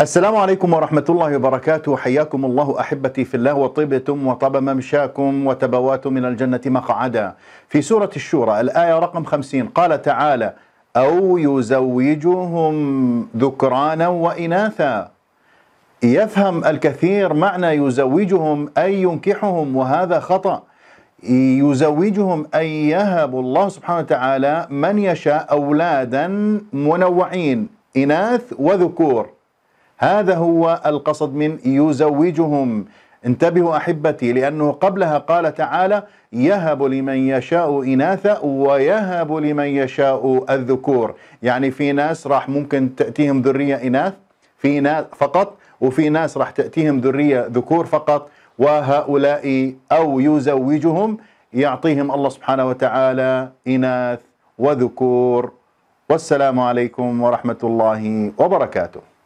السلام عليكم ورحمة الله وبركاته حياكم الله أحبتي في الله وطبتم وطاب ممشاكم وتبوات من الجنة مقعدا في سورة الشورى الآية رقم خمسين قال تعالى أو يزوجهم ذكرانا وإناثا يفهم الكثير معنى يزوجهم أي ينكحهم وهذا خطأ يزوجهم أي يهب الله سبحانه وتعالى من يشاء أولادا منوعين إناث وذكور هذا هو القصد من يزوجهم انتبهوا احبتي لانه قبلها قال تعالى يهب لمن يشاء اناثا ويهب لمن يشاء الذكور يعني في ناس راح ممكن تاتيهم ذريه اناث في ناس فقط وفي ناس راح تاتيهم ذريه ذكور فقط وهؤلاء او يزوجهم يعطيهم الله سبحانه وتعالى اناث وذكور والسلام عليكم ورحمه الله وبركاته